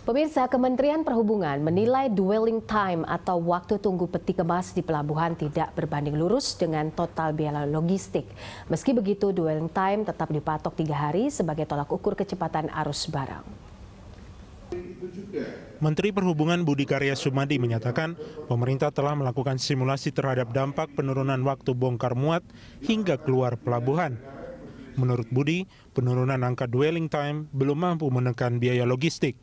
Pemirsa Kementerian Perhubungan menilai dwelling time atau waktu tunggu peti kemas di pelabuhan tidak berbanding lurus dengan total biaya logistik. Meski begitu, dwelling time tetap dipatok tiga hari sebagai tolak ukur kecepatan arus barang. Menteri Perhubungan Budi Karya Sumadi menyatakan pemerintah telah melakukan simulasi terhadap dampak penurunan waktu bongkar muat hingga keluar pelabuhan. Menurut Budi, penurunan angka dwelling time belum mampu menekan biaya logistik.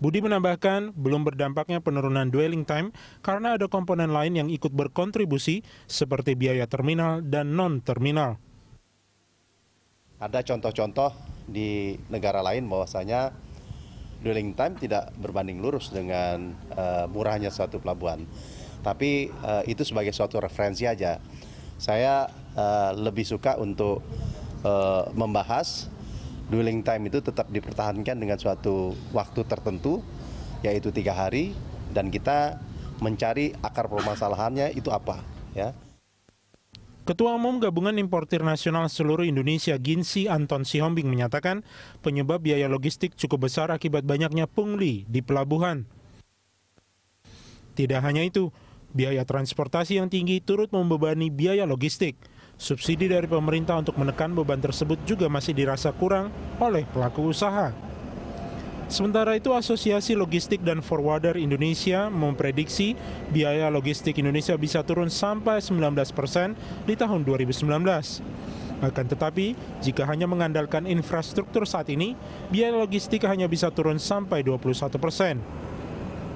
Budi menambahkan, belum berdampaknya penurunan dwelling time karena ada komponen lain yang ikut berkontribusi seperti biaya terminal dan non-terminal. Ada contoh-contoh di negara lain bahwasanya dwelling time tidak berbanding lurus dengan uh, murahnya suatu pelabuhan. Tapi uh, itu sebagai suatu referensi aja. Saya uh, lebih suka untuk uh, membahas dwelling time itu tetap dipertahankan dengan suatu waktu tertentu, yaitu tiga hari, dan kita mencari akar permasalahannya itu apa. Ya. Ketua Umum Gabungan Importir Nasional Seluruh Indonesia Ginsi Anton Sihombing menyatakan penyebab biaya logistik cukup besar akibat banyaknya pungli di pelabuhan. Tidak hanya itu, biaya transportasi yang tinggi turut membebani biaya logistik. Subsidi dari pemerintah untuk menekan beban tersebut juga masih dirasa kurang oleh pelaku usaha. Sementara itu, Asosiasi Logistik dan Forwarder Indonesia memprediksi biaya logistik Indonesia bisa turun sampai 19 persen di tahun 2019. Akan tetapi, jika hanya mengandalkan infrastruktur saat ini, biaya logistik hanya bisa turun sampai 21 persen.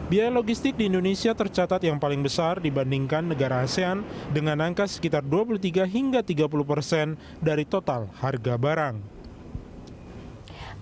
Biaya logistik di Indonesia tercatat yang paling besar dibandingkan negara ASEAN dengan angka sekitar 23 hingga 30 persen dari total harga barang.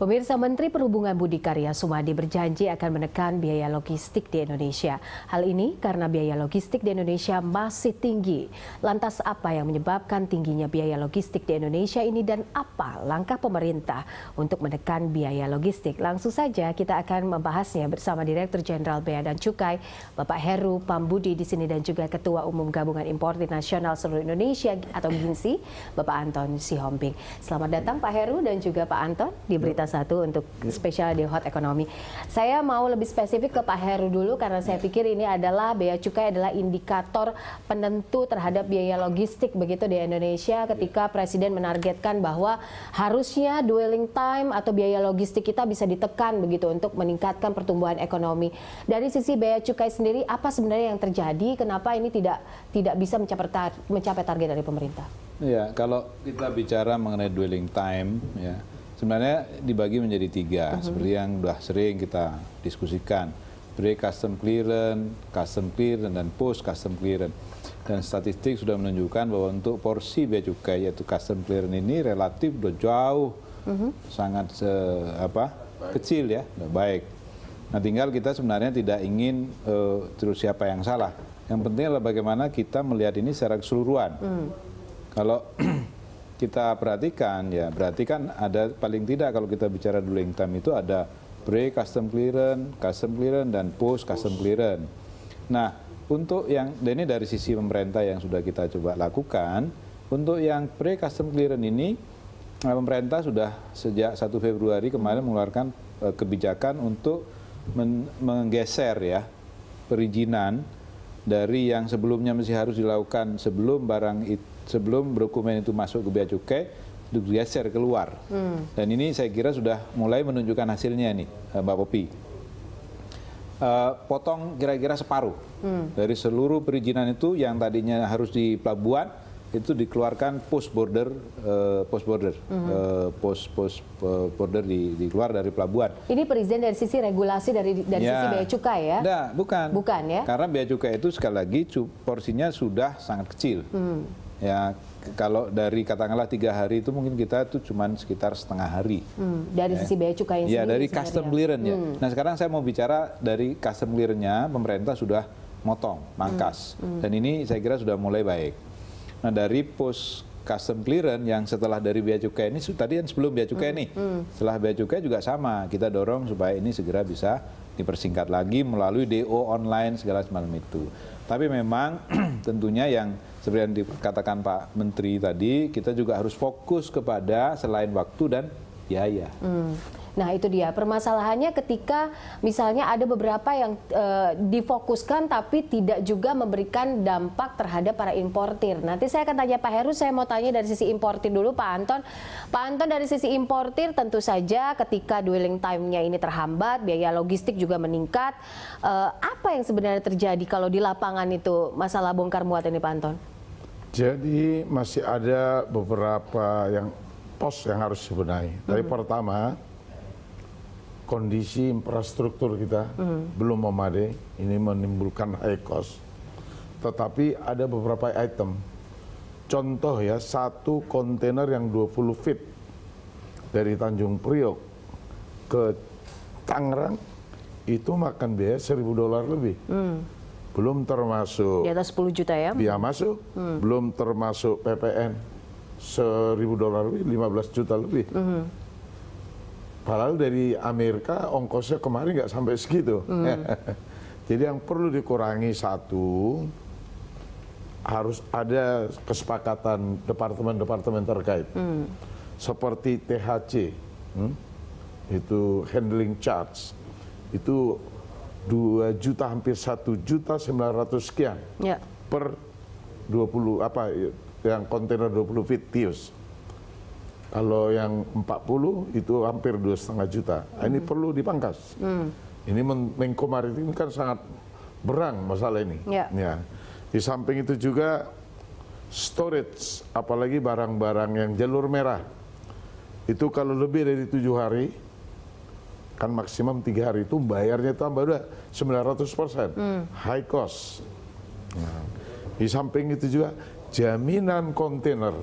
Pemirsa Menteri Perhubungan Budi Karya Sumadi berjanji akan menekan biaya logistik di Indonesia. Hal ini karena biaya logistik di Indonesia masih tinggi. Lantas apa yang menyebabkan tingginya biaya logistik di Indonesia ini dan apa langkah pemerintah untuk menekan biaya logistik? Langsung saja kita akan membahasnya bersama Direktur Jenderal Bea dan Cukai, Bapak Heru Pambudi di sini dan juga Ketua Umum Gabungan Importer Nasional Seluruh Indonesia atau GINSI, Bapak Anton Sihombing. Selamat datang Pak Heru dan juga Pak Anton di Berita satu untuk spesial di hot Economy. Saya mau lebih spesifik ke Pak Heru dulu karena saya ya. pikir ini adalah biaya cukai adalah indikator penentu terhadap biaya logistik begitu di Indonesia ya. ketika presiden menargetkan bahwa harusnya dwelling time atau biaya logistik kita bisa ditekan begitu untuk meningkatkan pertumbuhan ekonomi. Dari sisi biaya cukai sendiri apa sebenarnya yang terjadi? Kenapa ini tidak tidak bisa mencapai tar mencapai target dari pemerintah? Ya, kalau kita bicara mengenai dwelling time ya sebenarnya dibagi menjadi tiga uh mhm. -huh. seperti yang sudah sering kita diskusikan pre custom clearance, custom clearance dan post custom clearance. Dan statistik sudah menunjukkan bahwa untuk porsi bea cukai yaitu custom clearance ini relatif sudah jauh uh mhm. -huh. sangat se eh, apa kecil ya, sudah baik. Nah tinggal kita sebenarnya tidak ingin uh, terus siapa yang salah. Yang penting adalah bagaimana kita melihat ini secara keseluruhan. -huh. Hmm. Kalau kita perhatikan ya berarti kan ada paling tidak kalau kita bicara dulu time itu ada pre custom clearance, custom clearance dan post custom clearance. Nah, untuk yang ini dari sisi pemerintah yang sudah kita coba lakukan, untuk yang pre custom clearance ini eh, pemerintah sudah sejak 1 Februari kemarin mengeluarkan eh, kebijakan untuk menggeser ya perizinan dari yang sebelumnya masih harus dilakukan sebelum barang itu sebelum dokumen itu masuk ke bea cukai digeser keluar. Hmm. Dan ini saya kira sudah mulai menunjukkan hasilnya nih, eh, Mbak Popi. Uh, potong kira-kira separuh hmm. dari seluruh perizinan itu yang tadinya harus di pelabuhan itu dikeluarkan post border uh, post border hmm. uh, post post border di, di keluar dari pelabuhan. Ini perizinan dari sisi regulasi dari dari ya. sisi bea cukai ya? Nggak, bukan. Bukan ya? Karena bea cukai itu sekali lagi porsinya sudah sangat kecil. Hmm ya kalau dari katakanlah tiga hari itu mungkin kita itu cuma sekitar setengah hari hmm, dari ya. sisi bea cukai ya dari custom clearance ya hmm. nah sekarang saya mau bicara dari custom clearance-nya pemerintah sudah motong mangkas hmm. Hmm. dan ini saya kira sudah mulai baik nah dari pos custom clearance yang setelah dari bea cukai ini tadi yang sebelum bea cukai hmm. nih hmm. setelah bea cukai juga sama kita dorong supaya ini segera bisa dipersingkat lagi melalui DO online segala semacam itu. Tapi memang tentunya yang seperti yang dikatakan Pak Menteri tadi, kita juga harus fokus kepada selain waktu dan biaya. Hmm. Nah, itu dia. Permasalahannya ketika misalnya ada beberapa yang e, difokuskan tapi tidak juga memberikan dampak terhadap para importir. Nanti saya akan tanya Pak Heru, saya mau tanya dari sisi importir dulu Pak Anton. Pak Anton dari sisi importir tentu saja ketika dwelling time-nya ini terhambat, biaya logistik juga meningkat. E, apa yang sebenarnya terjadi kalau di lapangan itu masalah bongkar muat ini Pak Anton? Jadi masih ada beberapa yang pos yang harus dibenahi. Dari hmm. pertama, kondisi infrastruktur kita hmm. belum memadai, ini menimbulkan high cost. Tetapi ada beberapa item. Contoh ya, satu kontainer yang 20 feet dari Tanjung Priok ke Tangerang itu makan biaya 1000 dolar lebih. Hmm. Belum termasuk di atas 10 juta ya. Biaya masuk, hmm. belum termasuk PPN 1000 dolar lebih, 15 juta lebih. -hmm Padahal dari Amerika ongkosnya kemarin nggak sampai segitu. Hmm. Jadi yang perlu dikurangi satu harus ada kesepakatan departemen-departemen terkait. Hmm. Seperti THC, hmm? itu handling charge, itu dua juta hampir satu juta 900 sekian yeah. per 20 apa yang kontainer 20 feet tius. Kalau yang 40 itu hampir dua setengah juta. Hmm. Ini perlu dipangkas. Hmm. Ini Menko Maritim kan sangat berang masalah ini. Yeah. Ya. Di samping itu juga storage, apalagi barang-barang yang jalur merah. Itu kalau lebih dari tujuh hari, kan maksimum tiga hari itu bayarnya tambah udah 900 persen, hmm. high cost. Nah. Di samping itu juga jaminan kontainer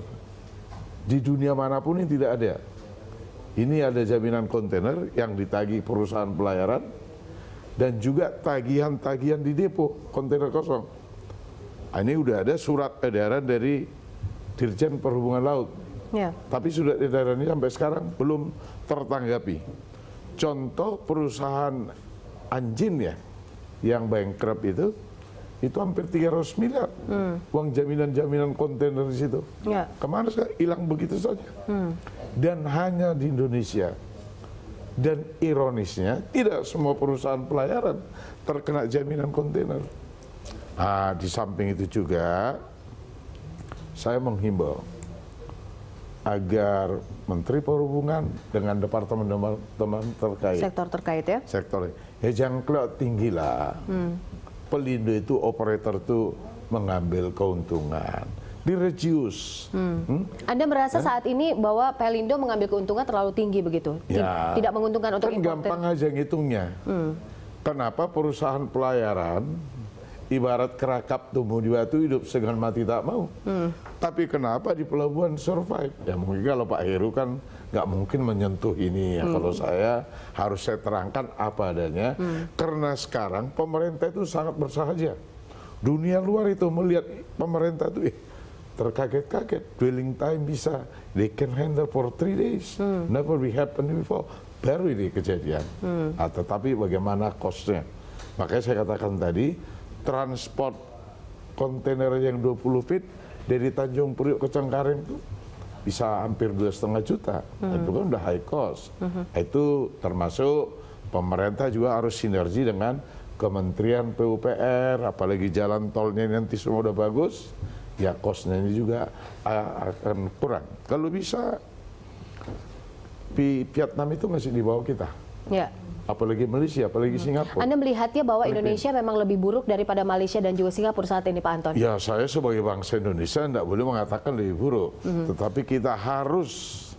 di dunia manapun ini tidak ada. Ini ada jaminan kontainer yang ditagi perusahaan pelayaran dan juga tagihan-tagihan di depo kontainer kosong. Ah, ini sudah ada surat edaran dari Dirjen Perhubungan Laut. Ya. Tapi sudah edaran ini sampai sekarang belum tertanggapi. Contoh perusahaan anjing ya yang bankrupt itu itu hampir 300 miliar hmm. uang jaminan-jaminan kontainer di situ. Ya. Kemana sih? Hilang begitu saja. Hmm. Dan hanya di Indonesia. Dan ironisnya, tidak semua perusahaan pelayaran terkena jaminan kontainer. Nah, di samping itu juga, saya menghimbau agar Menteri Perhubungan dengan departemen-departemen terkait. Sektor terkait ya? Sektor. Ya jangan keluar tinggi lah. Hmm pelindo itu operator itu mengambil keuntungan di reduce. Hmm. Hmm? Anda merasa eh? saat ini bahwa Pelindo mengambil keuntungan terlalu tinggi begitu? Ya. Tidak menguntungkan untuk kan importer. gampang aja ngitungnya. Hmm. Kenapa perusahaan pelayaran ibarat kerakap tumbuh di batu hidup segan mati tak mau? Hmm. Tapi kenapa di pelabuhan survive? Ya mungkin kalau Pak Heru kan nggak mungkin menyentuh ini ya. Hmm. Kalau saya harus saya terangkan apa adanya. Hmm. Karena sekarang pemerintah itu sangat bersahaja. Dunia luar itu melihat pemerintah itu eh, terkaget-kaget. Dwelling time bisa, they can handle for three days. Hmm. Never be happened before. Baru ini kejadian. Hmm. Nah, tetapi bagaimana costnya? Makanya saya katakan tadi, transport kontainer yang 20 feet dari Tanjung Priok ke Cengkareng itu bisa hampir dua setengah juta. Hmm. Itu kan udah high cost. Hmm. Itu termasuk pemerintah juga harus sinergi dengan Kementerian PUPR, apalagi jalan tolnya nanti semua udah bagus, ya costnya ini juga akan kurang. Kalau bisa, Vietnam itu masih di bawah kita. Ya. Apalagi Malaysia, apalagi hmm. Singapura. Anda melihatnya bahwa Filipina. Indonesia memang lebih buruk daripada Malaysia dan juga Singapura saat ini, Pak Anton? Ya, saya sebagai bangsa Indonesia tidak boleh mengatakan lebih buruk. Hmm. Tetapi kita harus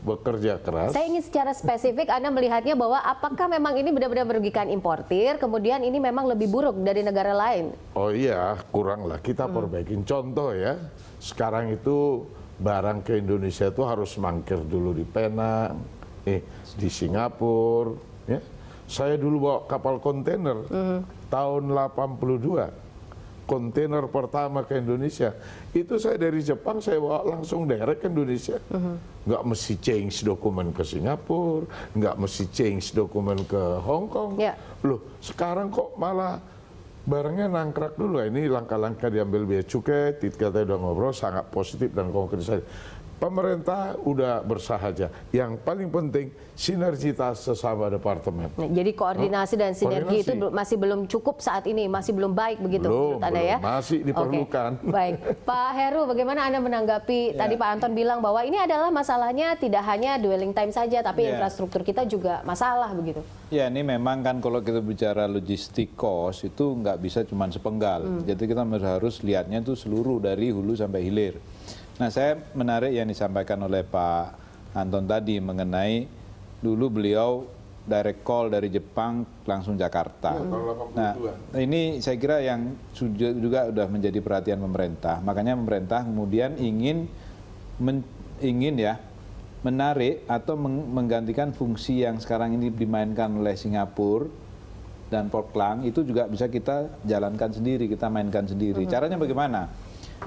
bekerja keras. Saya ingin secara spesifik Anda melihatnya bahwa apakah memang ini benar-benar merugikan importir, kemudian ini memang lebih buruk dari negara lain? Oh iya, kuranglah Kita hmm. perbaikin. Contoh ya, sekarang itu barang ke Indonesia itu harus mangkir dulu di Penang, eh, di Singapura, Ya. Saya dulu bawa kapal kontainer uh -huh. tahun 82 kontainer pertama ke Indonesia itu saya dari Jepang saya bawa langsung direct ke Indonesia uh-huh. nggak mesti change dokumen ke Singapura nggak mesti change dokumen ke Hong Kong yeah. loh sekarang kok malah barangnya nangkrak dulu ini langkah-langkah diambil biaya cukai Titka tadi udah ngobrol sangat positif dan konkret saya pemerintah udah bersahaja. Yang paling penting sinergitas sesama departemen. Nah, jadi koordinasi dan sinergi koordinasi. itu masih belum cukup saat ini, masih belum baik begitu belum, menurut Anda ya? Masih diperlukan. Okay. Baik. Pak Heru, bagaimana Anda menanggapi yeah. tadi Pak Anton bilang bahwa ini adalah masalahnya tidak hanya dwelling time saja tapi yeah. infrastruktur kita juga masalah begitu. Ya, ini memang kan kalau kita bicara logistik cost itu nggak bisa cuma sepenggal. Hmm. Jadi kita harus lihatnya itu seluruh dari hulu sampai hilir. Nah saya menarik yang disampaikan oleh Pak Anton tadi mengenai dulu beliau direct call dari Jepang langsung Jakarta. Iya, nah ini saya kira yang juga sudah menjadi perhatian pemerintah. Makanya pemerintah kemudian ingin men, ingin ya menarik atau menggantikan fungsi yang sekarang ini dimainkan oleh Singapura dan Portland itu juga bisa kita jalankan sendiri, kita mainkan sendiri. Mm-hmm. Caranya bagaimana?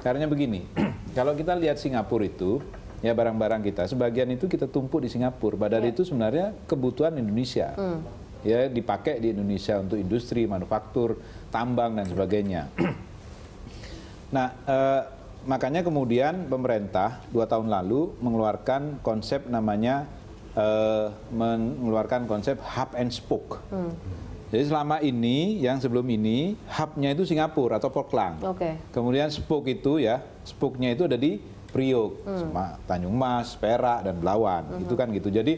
Caranya begini, kalau kita lihat Singapura itu, ya barang-barang kita, sebagian itu kita tumpuk di Singapura. Padahal yeah. itu sebenarnya kebutuhan Indonesia. Mm. Ya, dipakai di Indonesia untuk industri, manufaktur, tambang, dan sebagainya. nah, eh, makanya kemudian pemerintah dua tahun lalu mengeluarkan konsep namanya, eh, mengeluarkan konsep hub and spoke. Hmm. Jadi selama ini, yang sebelum ini, hubnya itu Singapura atau Portland. Okay. Kemudian Spoke itu ya, Spoke-nya itu ada di Priok, hmm. sama Tanjung Mas, Perak, dan Belawan. Hmm. Itu kan gitu. Jadi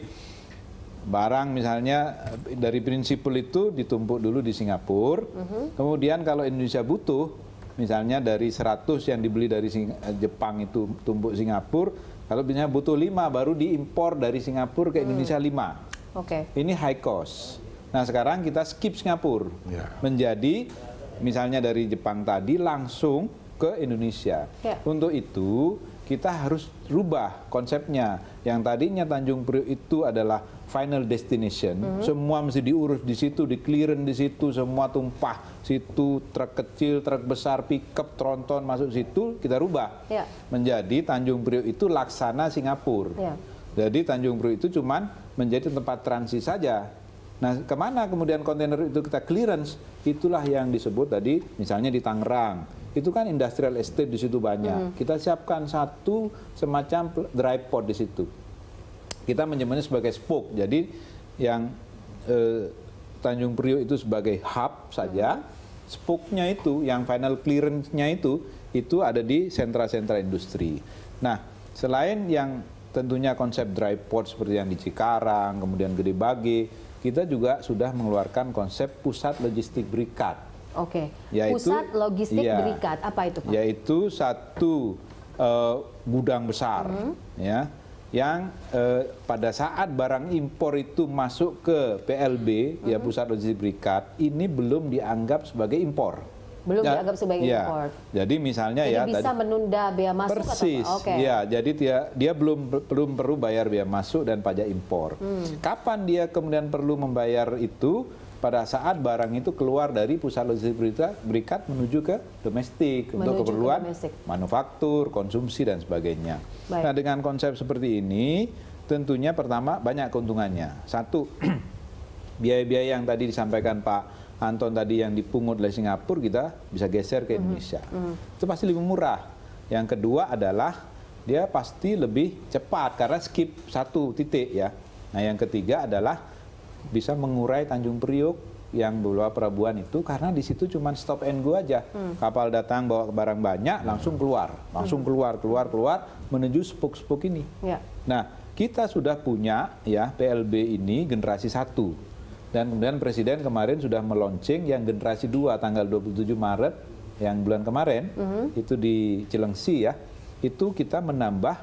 barang misalnya dari prinsipal itu ditumpuk dulu di Singapura. Hmm. Kemudian kalau Indonesia butuh, misalnya dari 100 yang dibeli dari Sing Jepang itu tumpuk Singapura, kalau misalnya butuh 5 baru diimpor dari Singapura ke hmm. Indonesia hmm. 5. Okay. Ini high cost. Nah sekarang kita skip Singapura ya. menjadi misalnya dari Jepang tadi langsung ke Indonesia. Ya. Untuk itu kita harus rubah konsepnya. Yang tadinya Tanjung Priok itu adalah final destination. -hmm. Semua mesti diurus di situ, di clearin di situ, semua tumpah situ, truk kecil, truk besar, pickup, tronton masuk situ, kita rubah. Ya. Menjadi Tanjung Priok itu laksana Singapura. Ya. Jadi Tanjung Priok itu cuman menjadi tempat transisi saja Nah, kemana kemudian kontainer itu kita clearance? Itulah yang disebut tadi, misalnya di Tangerang. Itu kan industrial estate di situ banyak. Hmm. Kita siapkan satu semacam dry port di situ. Kita menyebutnya sebagai spoke. Jadi yang eh, Tanjung Priok itu sebagai hub saja. Hmm. Spoke-nya itu, yang final clearance-nya itu, itu ada di sentra-sentra industri. Nah, selain yang tentunya konsep dry port seperti yang di Cikarang, kemudian Gede Bagi kita juga sudah mengeluarkan konsep pusat logistik berikat. Oke. Okay. pusat logistik ya, berikat apa itu Pak? Yaitu satu uh, gudang besar, hmm. ya, yang uh, pada saat barang impor itu masuk ke PLB, ya, hmm. ya pusat logistik berikat, ini belum dianggap sebagai impor belum ya, dianggap sebagai ya. import. Jadi misalnya jadi ya bisa tadi, menunda bea masuk persis, atau okay. ya jadi dia dia belum belum perlu bayar bea masuk dan pajak impor. Hmm. Kapan dia kemudian perlu membayar itu? Pada saat barang itu keluar dari pusat logistik berikat menuju ke domestik menuju untuk keperluan ke domestik. manufaktur, konsumsi dan sebagainya. Baik. Nah dengan konsep seperti ini tentunya pertama banyak keuntungannya. Satu biaya-biaya yang tadi disampaikan Pak Anton tadi yang dipungut oleh Singapura kita bisa geser ke hmm. Indonesia. Mm -hmm. Itu pasti lebih murah. Yang kedua adalah dia pasti lebih cepat karena skip satu titik ya. Nah yang ketiga adalah bisa mengurai Tanjung Priok yang berupa perabuan itu karena di situ cuma stop and go aja. Hmm. Kapal datang bawa barang banyak langsung keluar, langsung hmm. keluar, keluar, keluar menuju spuk-spuk ini. Ya. Nah, kita sudah punya ya PLB ini generasi satu dan kemudian Presiden kemarin sudah meluncing yang generasi 2 tanggal 27 Maret yang bulan kemarin mm -hmm. itu di Cilengsi ya. Itu kita menambah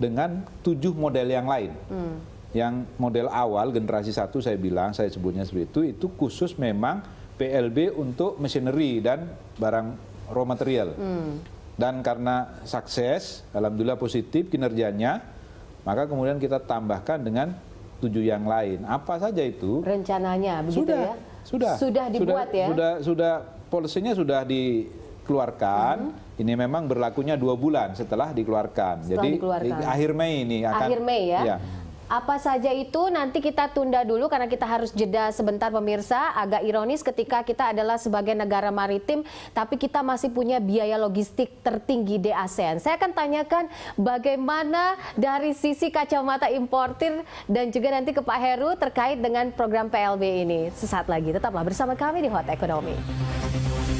dengan tujuh model yang lain. Mm. Yang model awal generasi satu saya bilang saya sebutnya seperti itu itu khusus memang PLB untuk machinery dan barang raw material. Mm. Dan karena sukses, alhamdulillah positif kinerjanya, maka kemudian kita tambahkan dengan tujuh yang lain. Apa saja itu? Rencananya begitu sudah, ya. Sudah. Sudah dibuat sudah, ya. Sudah sudah polisinya sudah dikeluarkan. Mm -hmm. Ini memang berlakunya dua bulan setelah dikeluarkan. Setelah Jadi dikeluarkan. Di akhir Mei ini akan. Akhir Mei ya. ya apa saja itu nanti kita tunda dulu karena kita harus jeda sebentar pemirsa. Agak ironis ketika kita adalah sebagai negara maritim tapi kita masih punya biaya logistik tertinggi di ASEAN. Saya akan tanyakan bagaimana dari sisi kacamata importir dan juga nanti ke Pak Heru terkait dengan program PLB ini. Sesaat lagi tetaplah bersama kami di Hot Economy.